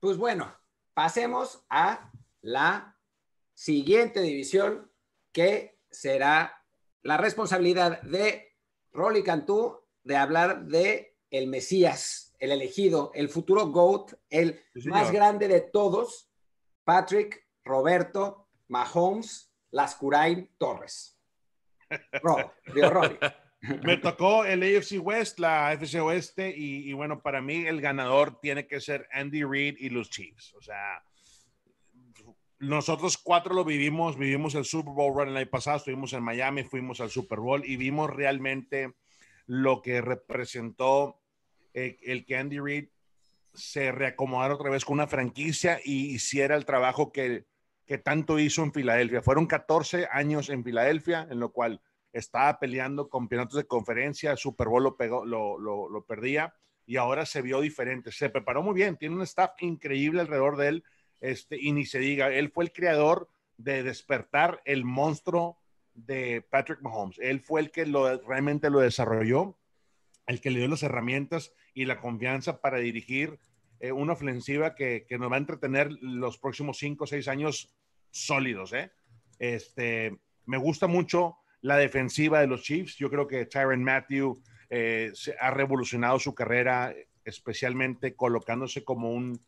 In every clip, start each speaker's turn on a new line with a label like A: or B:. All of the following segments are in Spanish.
A: Pues bueno, pasemos a la siguiente división que será la responsabilidad de Rolly Cantú de hablar de el Mesías, el elegido, el futuro GOAT, el más grande de todos, Patrick Roberto Mahomes Lascurain Torres.
B: Me tocó el AFC West, la fc Oeste, y, bueno, para mí el ganador tiene que ser Andy Reid y los Chiefs. O sea, nosotros cuatro lo vivimos, vivimos el Super Bowl run el año pasado, estuvimos en Miami, fuimos al Super Bowl y vimos realmente lo que representó eh, el, que Andy Reid se reacomodara otra vez con una franquicia y hiciera el trabajo que, que tanto hizo en Filadelfia. Fueron 14 años en Filadelfia, en lo cual estaba peleando campeonatos de conferencia, Super Bowl lo, lo, perdía y ahora se vio diferente. Se preparó muy bien, tiene un staff increíble alrededor de él este, y ni se diga, él fue el creador de despertar el monstruo de Patrick Mahomes. Él fue el que lo, realmente lo desarrolló, el que le dio las herramientas y la confianza para dirigir eh, una ofensiva que, que, nos va a entretener los próximos cinco o seis años sólidos. ¿eh? Este, me gusta mucho la defensiva de los Chiefs. Yo creo que Tyron Matthew eh, ha revolucionado su carrera, especialmente colocándose como un,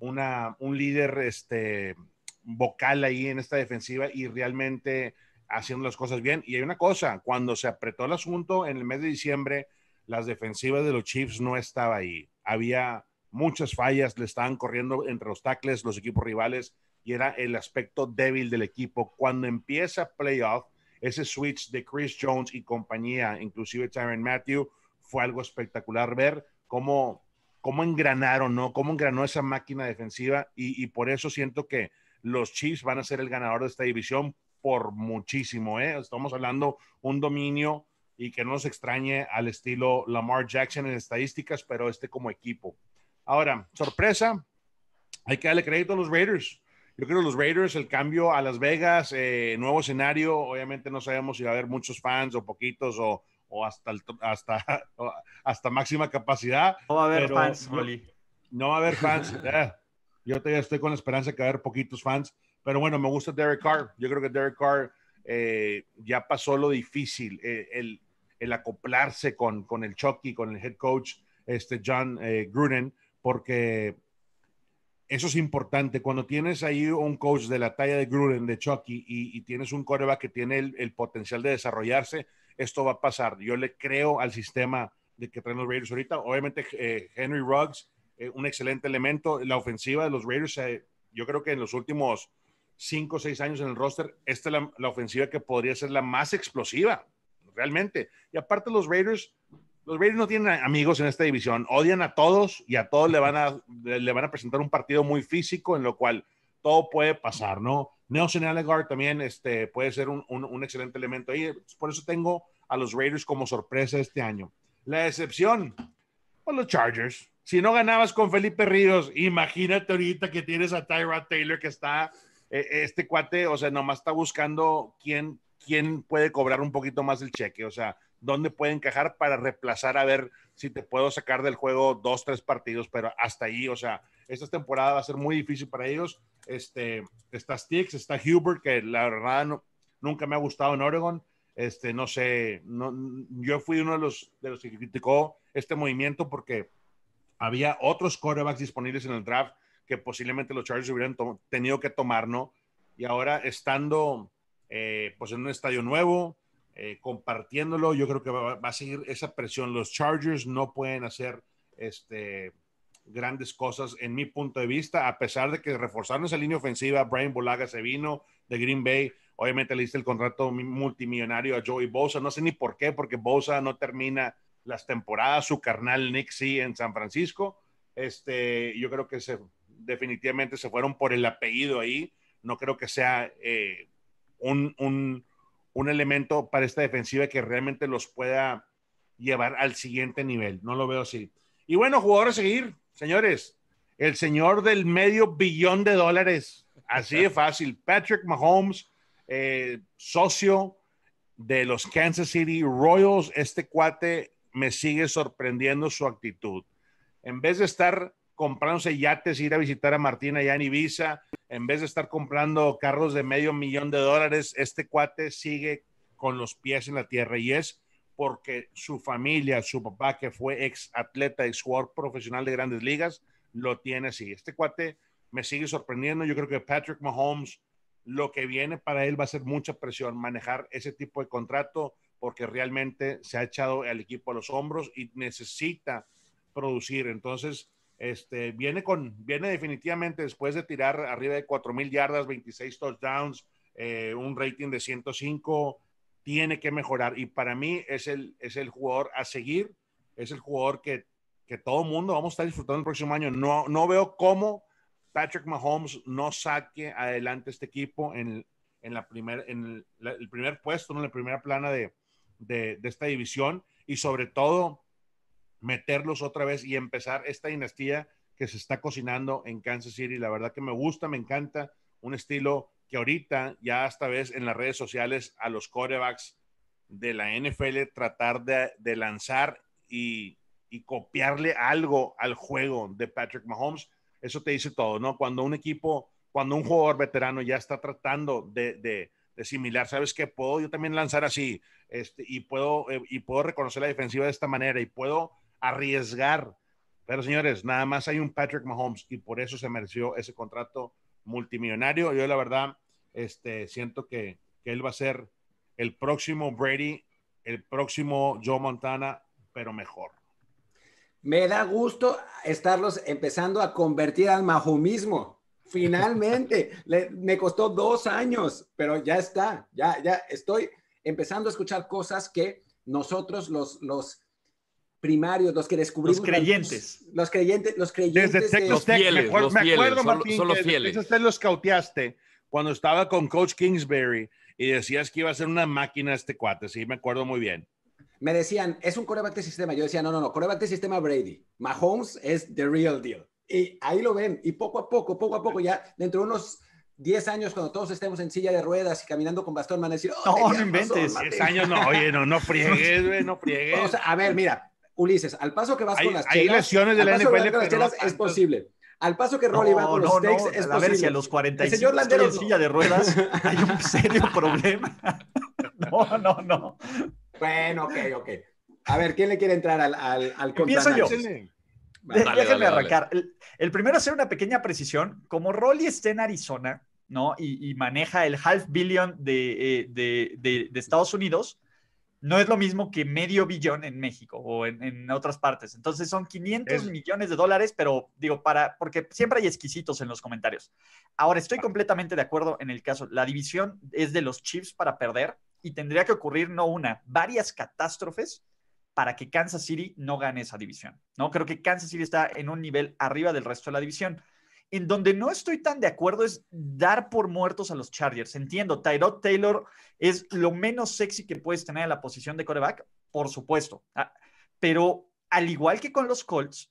B: un líder este, vocal ahí en esta defensiva y realmente haciendo las cosas bien. Y hay una cosa, cuando se apretó el asunto en el mes de diciembre, las defensivas de los Chiefs no estaba ahí. Había muchas fallas, le estaban corriendo entre los tackles los equipos rivales y era el aspecto débil del equipo. Cuando empieza playoff, ese switch de Chris Jones y compañía, inclusive Tyron Matthew, fue algo espectacular ver cómo, cómo engranaron, ¿no? Cómo engranó esa máquina defensiva y, por eso siento que los Chiefs van a ser el ganador de esta división por muchísimo, ¿eh? Estamos hablando un dominio y que no nos extrañe al estilo Lamar Jackson en estadísticas, pero este como equipo. Ahora, sorpresa, hay que darle crédito a los Raiders. Yo creo los Raiders, el cambio a Las Vegas, eh, nuevo escenario, obviamente no sabemos si va a haber muchos fans o poquitos o, o hasta, hasta, hasta máxima capacidad. No va a haber fans, Molly. No, va a haber fans. Eh, yo te estoy con la esperanza de que va a haber poquitos fans, pero bueno, me gusta Derek Carr. Yo creo que Derek Carr eh, ya pasó lo difícil, el, el, acoplarse con, con el Chucky, con el head coach este John Gruden, porque eso es importante. Cuando tienes ahí un coach de la talla de Gruden, de Chucky, y, tienes un coreback que tiene el, potencial de desarrollarse, esto va a pasar. Yo le creo al sistema de que traen los Raiders ahorita. Obviamente, eh, Henry Ruggs, eh, un excelente elemento. La ofensiva de los Raiders, eh, yo creo que en los últimos cinco o seis años en el roster, esta es la ofensiva que podría ser la más explosiva, realmente. Y aparte, los Raiders los Raiders no tienen amigos en esta división, odian a todos y a todos le van a, le van a presentar un partido muy físico en lo cual todo puede pasar, ¿no? Nelson Allegard también este, puede ser un, un, excelente elemento ahí, pues, por eso tengo a los Raiders como sorpresa este año. La excepción, pues los Chargers. Si no ganabas con Felipe Ríos, imagínate ahorita que tienes a Tyrod Taylor que está, eh, este cuate, o sea, nomás está buscando quién, quién puede cobrar un poquito más el cheque, o sea, dónde puede encajar para reemplazar a ver si te puedo sacar del juego dos, tres partidos, pero hasta ahí, o sea, esta temporada va a ser muy difícil para ellos. Este, está Sticks, está Hubert, que la verdad nunca me ha gustado en Oregon. Este, no sé, no, yo fui uno de los, de los que criticó este movimiento porque había otros quarterbacks disponibles en el draft que posiblemente los Chargers hubieran tenido que tomar, ¿no? Y ahora estando eh, pues en un estadio nuevo, eh, compartiéndolo. Yo creo que va, a seguir esa presión. Los Chargers no pueden hacer este, grandes cosas en mi punto de vista, a pesar de que reforzaron esa línea ofensiva, Brian Bolaga se vino de Green Bay. Obviamente le diste el contrato multimillonario a Joey Bosa. No sé ni por qué, porque Bosa no termina las temporadas, su carnal Nick en San Francisco. Este, yo creo que se, definitivamente se fueron por el apellido ahí. No creo que sea eh, un, un elemento para esta defensiva que realmente los pueda llevar al siguiente nivel. No lo veo así. Y bueno, jugadores a seguir, señores, el señor del medio billón de dólares. Así de fácil. Patrick Mahomes, eh, socio de los Kansas City Royals. Este cuate me sigue sorprendiendo su actitud. En vez de estar comprándose yates, ir a visitar a Martina allá en Ibiza, en vez de estar comprando carros de medio millón de dólares, este cuate sigue con los pies en la tierra y es porque su familia, su papá, que fue ex atleta, ex jugador profesional de grandes ligas, lo tiene así. Este cuate me sigue sorprendiendo. Yo creo que Patrick Mahomes, lo que viene para él va a ser mucha presión, manejar ese tipo de contrato, porque realmente se ha echado al equipo a los hombros y necesita producir. Entonces, este, viene, con, viene definitivamente después de tirar arriba de 4.000 yardas, 26 touchdowns, eh, un rating de 105, tiene que mejorar. Y para mí es el, es el jugador a seguir, es el jugador que, que todo el mundo vamos a estar disfrutando el próximo año. No, no veo cómo Patrick Mahomes no saque adelante este equipo en, la primer, en el primer puesto, en la primera plana de, de esta división y sobre todo meterlos otra vez y empezar esta dinastía que se está cocinando en Kansas City. La verdad que me gusta, me encanta un estilo que ahorita ya esta vez en las redes sociales a los corebacks de la NFL tratar de, lanzar y, copiarle algo al juego de Patrick Mahomes. Eso te dice todo, ¿no? Cuando un equipo, cuando un jugador veterano ya está tratando de, similar, ¿sabes qué? Puedo yo también lanzar así este, y, puedo, eh, y puedo reconocer la defensiva de esta manera y puedo arriesgar. Pero señores, nada más hay un Patrick Mahomes y por eso se mereció ese contrato multimillonario. Yo la verdad este, siento que, él va a ser el próximo Brady, el próximo Joe Montana, pero mejor. Me da gusto
A: estarlos empezando a convertir al mahomismo. Finalmente, me costó dos años, pero ya está, ya, ya estoy empezando a escuchar cosas que nosotros los, los primarios, los que descubrimos. Los creyentes. Los, creyentes, los creyentes. Desde Tec, los fieles, me acuerdo, los Martín, son los Que
B: usted los cauteaste cuando estaba con Coach Kingsbury y decías que iba a ser una máquina este cuate, sí, me acuerdo muy bien.
A: Me decían, es un coreback de sistema. Yo decía, no, no, no, coreback de sistema Brady. Mahomes es the real deal. Y ahí lo ven. Y poco a poco, poco a poco, ya dentro de unos 10 años, cuando todos estemos en silla de ruedas y caminando con bastón, van a decir, oh, no, no inventes, 10 años, no, oye, no, no friegues, güey, no friegues. no, no, a ver, mira, Ulises, al paso que vas con las chelas. Hay lesiones de la NFL, es posible. Al paso que Rolly va con los steaks, es a Ver si a los 45 El señor Landero en silla de ruedas,
B: hay un serio problema. no,
A: no, no. Bueno, ok, ok. A ver, ¿quién
C: le quiere entrar al, al, yo.
A: Déjenme arrancar.
C: El, primero hacer una pequeña precisión. Como Rolly está en Arizona, ¿no? Y, maneja el half billion de, eh, de Estados Unidos, no es lo mismo que medio billón en México o en, otras partes. Entonces son 500 millones de dólares, pero digo, para, porque siempre hay exquisitos en los comentarios. Ahora, estoy ah. completamente de acuerdo en el caso. La división es de los chips para perder y tendría que ocurrir no una, varias catástrofes para que Kansas City no gane esa división. No creo que Kansas City está en un nivel arriba del resto de la división. En donde no estoy tan de acuerdo es dar por muertos a los Chargers. Entiendo, Tyrod Taylor es lo menos sexy que puedes tener en la posición de coreback, por supuesto. Ah, pero al igual que con los Colts,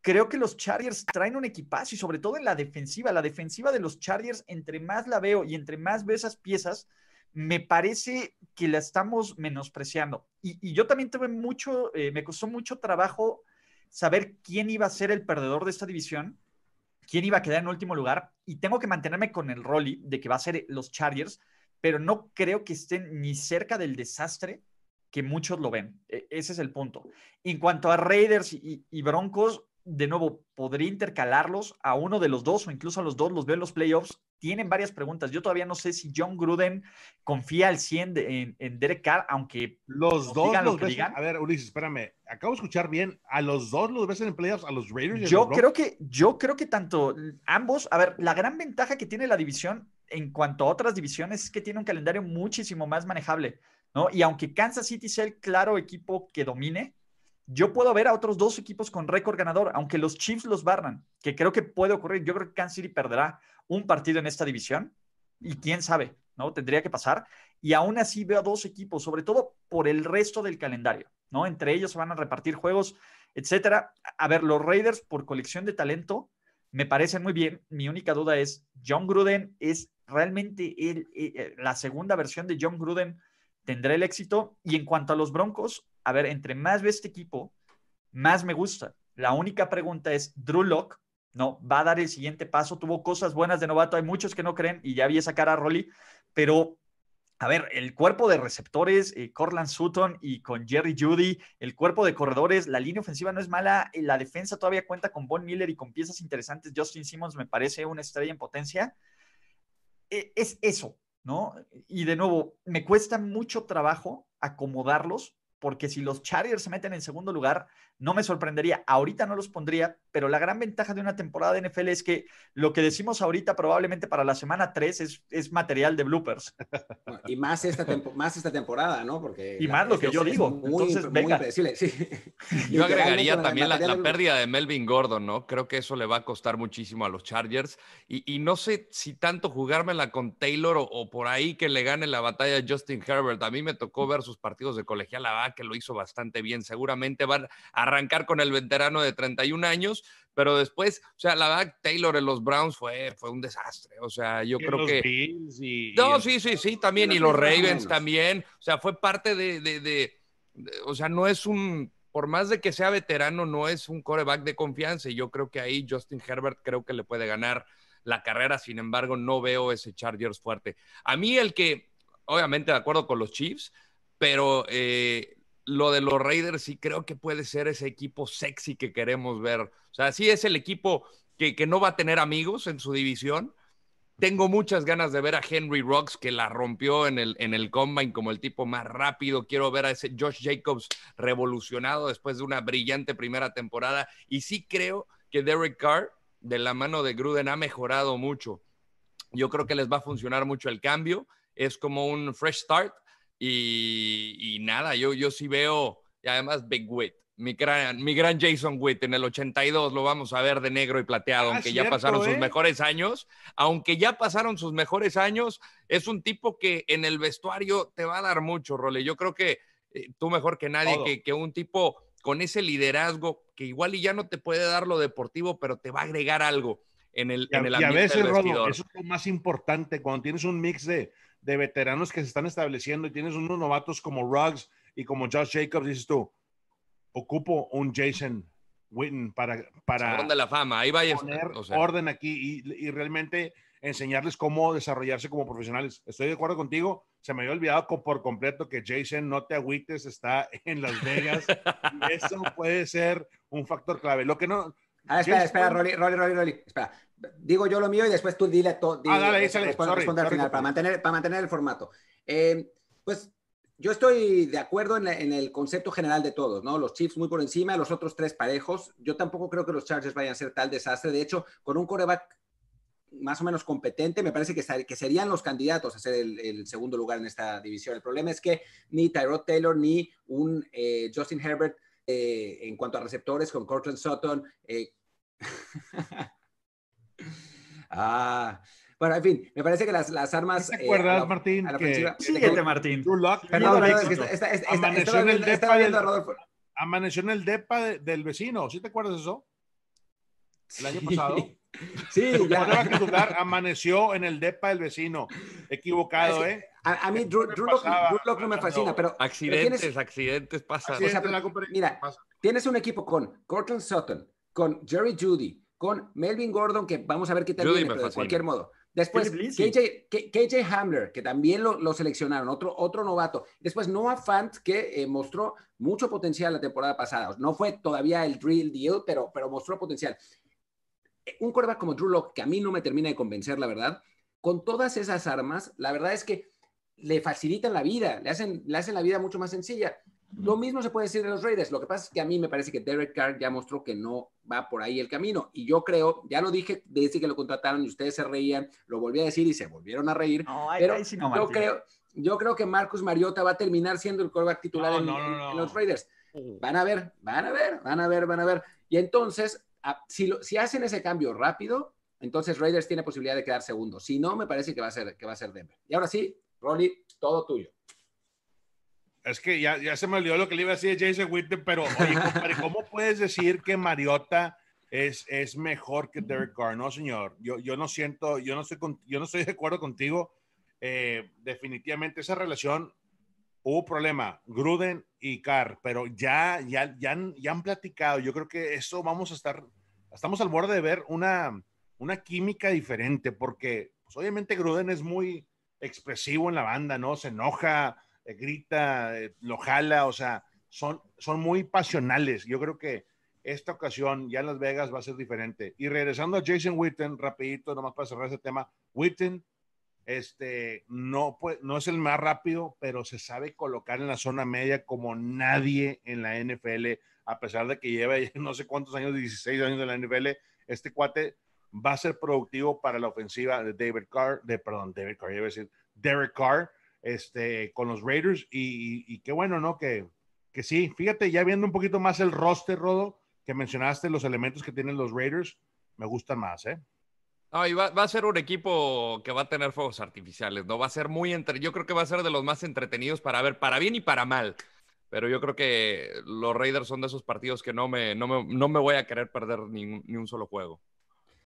C: creo que los Chargers traen un equipazo y sobre todo en la defensiva. La defensiva de los Chargers, entre más la veo y entre más veo esas piezas, me parece que la estamos menospreciando. Y, yo también tuve mucho, eh, me costó mucho trabajo saber quién iba a ser el perdedor de esta división, quién iba a quedar en último lugar y tengo que mantenerme con el Rolly de que va a ser los Chargers, pero no creo que estén ni cerca del desastre que muchos lo ven. E, ese es el punto. En cuanto a Raiders y Broncos, de nuevo, podría intercalarlos a uno de los dos o incluso a los dos, los veo en los playoffs. Tienen varias preguntas. Yo todavía no sé si John Gruden confía al 100 en, Derek Carr, aunque los dos los digan. A ver, Ulises, espérame. Acabo de escuchar bien. ¿A los dos los ves en playoffs? ¿A los Raiders? yo, creo que, yo creo que tanto ambos. A ver, la gran ventaja que tiene la división en cuanto a otras divisiones es que tiene un calendario muchísimo más manejable. ¿no? Y aunque Kansas City sea el claro equipo que domine, yo puedo ver a otros dos equipos con récord ganador, aunque los Chiefs los barran, que creo que puede ocurrir. Yo creo que Kansas City perderá un partido en esta división y quién sabe, ¿no? Tendría que pasar. Y aún así veo a dos equipos, sobre todo por el resto del calendario, ¿no? Entre ellos se van a repartir juegos, etcétera. A ver, los Raiders por colección de talento me parecen muy bien. Mi única duda es, John Gruden es realmente eh, eh, la segunda versión de John Gruden. ¿Tendrá el éxito? Y en cuanto a los Broncos, a ver, entre más ve este equipo, más me gusta. La única pregunta es, Drew Locke, ¿no? Va a dar el siguiente paso, tuvo cosas buenas de novato, hay muchos que no creen y ya vi esa cara a Rolly, pero a ver, el cuerpo de receptores, eh, Corland Sutton y con Jerry Judy, el cuerpo de corredores, la línea ofensiva no es mala, la defensa todavía cuenta con Bon Miller y con piezas interesantes. Justin Simmons me parece una estrella en potencia. E, es eso, ¿no? Y de nuevo, me cuesta mucho trabajo acomodarlos porque si los Chargers se meten en segundo lugar, no me sorprendería. Ahorita no los pondría, pero la gran ventaja de una temporada de NFL es que lo que decimos ahorita probablemente para la semana 3 es, es material de bloopers. Y más esta, más esta temporada, ¿no? Porque y más lo que yo digo. Muy, Entonces, venga. sí.
A: Yo agregaría también la,
D: pérdida de Melvin Gordon, ¿no? Creo que eso le va a costar muchísimo a los Chargers. Y, no sé si tanto jugármela con Taylor o, por ahí que le gane la batalla a Justin Herbert. A mí me tocó ver sus partidos de colegial. La que lo hizo bastante bien. Seguramente van a arrancar con el veterano de 31 años, pero después, o sea, la verdad, Taylor en los Browns fue, fue un desastre. O sea, yo creo que. no, sí, sí, sí, también. Y los Ravens también. O sea, fue parte de, O sea, no es un por más de que sea veterano, no es un coreback de confianza. Y yo creo que ahí Justin Herbert creo que le puede ganar la carrera. Sin embargo, no veo ese Chargers fuerte. A mí el que, obviamente de acuerdo con los Chiefs, pero eh, lo de los Raiders sí creo que puede ser ese equipo sexy que queremos ver. O sea, sí es el equipo que, no va a tener amigos en su división. Tengo muchas ganas de ver a Henry Rocks, que la rompió en el, en el combine como el tipo más rápido. Quiero ver a ese Josh Jacobs revolucionado después de una brillante primera temporada. Y sí creo que Derek Carr, de la mano de Gruden, ha mejorado mucho. Yo creo que les va a funcionar mucho el cambio. Es como un fresh start y, nada, yo, yo sí veo, y además Big Wit, mi gran, mi gran Jason Witt en el 82 lo vamos a ver de negro y plateado, ah, aunque ya pasaron sus ¿eh? mejores años. Aunque ya pasaron sus mejores años, es un tipo que en el vestuario te va a dar mucho, Role. Yo creo que eh, tú mejor que nadie, que, que, un tipo con ese liderazgo que igual y ya no te puede dar lo deportivo, pero te va a agregar algo en el, en el y a veces, del eso es
B: lo más importante cuando tienes un mix de de veteranos que se están estableciendo y tienes unos novatos como Ruggs y como Josh Jacobs, dices tú, ocupo un Jason Witten para, para la fama. Ahí vaya, poner o orden aquí y, y, realmente enseñarles cómo desarrollarse como profesionales. Estoy de acuerdo contigo. Se me había olvidado por completo que Jason, no te agüites, está en Las Vegas. eso puede ser un factor clave. Lo que no... Ah, espera, espera, Rolly, Rolly, Rolly, Espera,
A: digo yo lo mío y después tú dile todo. Ah, dale, al final, para mantener, para mantener el formato. Eh, pues yo estoy de acuerdo en, el concepto general de todos, ¿no? Los Chiefs muy por encima, los otros tres parejos. Yo tampoco creo que los Chargers vayan a ser tal desastre. De hecho, con un coreback más o menos competente, me parece que, que serían los candidatos a ser el, segundo lugar en esta división. El problema es que ni Tyrod Taylor ni un eh, Justin Herbert eh, en cuanto a receptores con Cortland Sutton. Eh, Ah, bueno, en fin, me parece que las, las armas. ¿Te eh, acuerdas, Martín? Siguiente,
C: Martín. amaneció en el depa del,
B: Amaneció en el depa del vecino, ¿sí te acuerdas de eso? El año pasado. Sí, amaneció en el depa del vecino. Equivocado, ¿eh? A, mí Drew, Drew, Lock, no me fascina, pero... Accidentes,
D: accidentes pasan.
B: mira,
A: tienes un equipo con Cortland Sutton, con Jerry Judy, con Melvin Gordon, que vamos a ver qué tal viene, pero de cualquier modo. Después, KJ, KJ, Hamler, que también lo, seleccionaron, otro, otro novato. Después, Noah Fant, que eh, mostró mucho potencial la temporada pasada. No fue todavía el drill deal, pero, mostró potencial. Un coreback como Drew Locke, que a mí no me termina de convencer, la verdad, con todas esas armas, la verdad es que le facilitan la vida, le hacen, le hacen la vida mucho más sencilla. Lo mismo se puede decir de los Raiders. Lo que pasa es que a mí me parece que Derek Carr ya mostró que no va por ahí el camino. Y yo creo, ya lo dije desde que lo contrataron y ustedes se reían, lo volví a decir y se volvieron a reír. pero yo creo, yo creo que Marcus Mariota va a terminar siendo el quarterback titular en, los Raiders. Uh. Van a ver, van a ver, van a ver, van a ver. Y entonces, si, si hacen ese cambio rápido, entonces Raiders tiene posibilidad de quedar segundo. Si no, me parece que va a ser, que va a ser Denver. Y ahora sí, Rolly,
B: todo tuyo. Es que ya, ya se me olvidó lo que le iba a decir a Jason Witten, pero oye, ¿cómo puedes decir que Mariota es, es mejor que Derek Carr? No, señor. Yo, yo no siento, yo no, estoy yo no estoy de acuerdo contigo. Eh, definitivamente esa relación hubo problema, Gruden y Carr, pero ya, ya, ya, han, ya han platicado. Yo creo que eso vamos a estar, estamos al borde de ver una, una química diferente, porque pues, obviamente Gruden es muy expresivo en la banda, ¿no? Se enoja, eh, grita, eh, lo jala, o sea, son, son muy pasionales. Yo creo que esta ocasión ya en Las Vegas va a ser diferente. Y regresando a Jason Witten, rapidito, nomás para cerrar ese tema, Witten este, no, pues, no es el más rápido, pero se sabe colocar en la zona media como nadie en la NFL, a pesar de que lleva no sé cuántos años, 16 años en la NFL, este cuate va a ser productivo para la ofensiva de David Carr, de, perdón, David Carr, iba a decir, Derek Carr, este, con los Raiders y, qué bueno, ¿no? Que, sí, fíjate, ya viendo un poquito más el roster, Rodo, que mencionaste, los elementos que tienen los Raiders, me gustan más, ¿eh?
D: No, va, a ser un equipo que va a tener fuegos artificiales, ¿no? Va a ser muy entre... Yo creo que va a ser de los más entretenidos para ver, para bien y para mal. Pero yo creo que los Raiders son de esos partidos que no me, no me, voy a querer perder ni un solo juego.